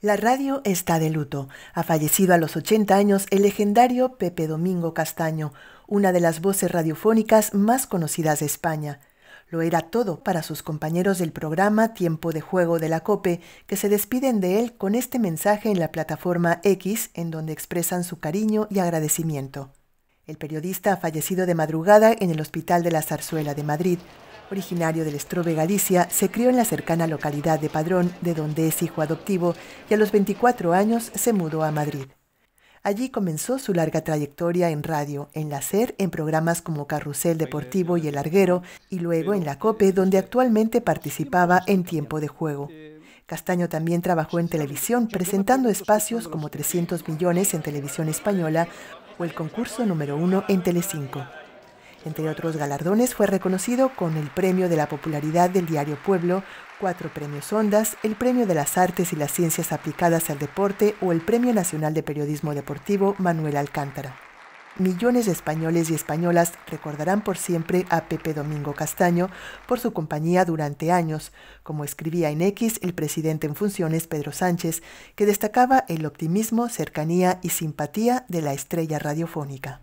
La radio está de luto. Ha fallecido a los 80 años el legendario Pepe Domingo Castaño, una de las voces radiofónicas más conocidas de España. Lo era todo para sus compañeros del programa Tiempo de Juego de la Cope, que se despiden de él con este mensaje en la plataforma X, en donde expresan su cariño y agradecimiento. El periodista ha fallecido de madrugada en el Hospital de la Zarzuela de Madrid, Originario del Estrobe, Galicia, se crió en la cercana localidad de Padrón, de donde es hijo adoptivo, y a los 24 años se mudó a Madrid. Allí comenzó su larga trayectoria en radio, en la SER, en programas como Carrusel Deportivo y El Larguero, y luego en la COPE, donde actualmente participaba en Tiempo de Juego. Castaño también trabajó en televisión, presentando espacios como 300 millones en televisión española o el concurso número uno en Telecinco. Entre otros galardones fue reconocido con el Premio de la Popularidad del Diario Pueblo, cuatro premios Ondas, el Premio de las Artes y las Ciencias Aplicadas al Deporte o el Premio Nacional de Periodismo Deportivo Manuel Alcántara. Millones de españoles y españolas recordarán por siempre a Pepe Domingo Castaño por su compañía durante años, como escribía en X el presidente en funciones Pedro Sánchez, que destacaba el optimismo, cercanía y simpatía de la estrella radiofónica.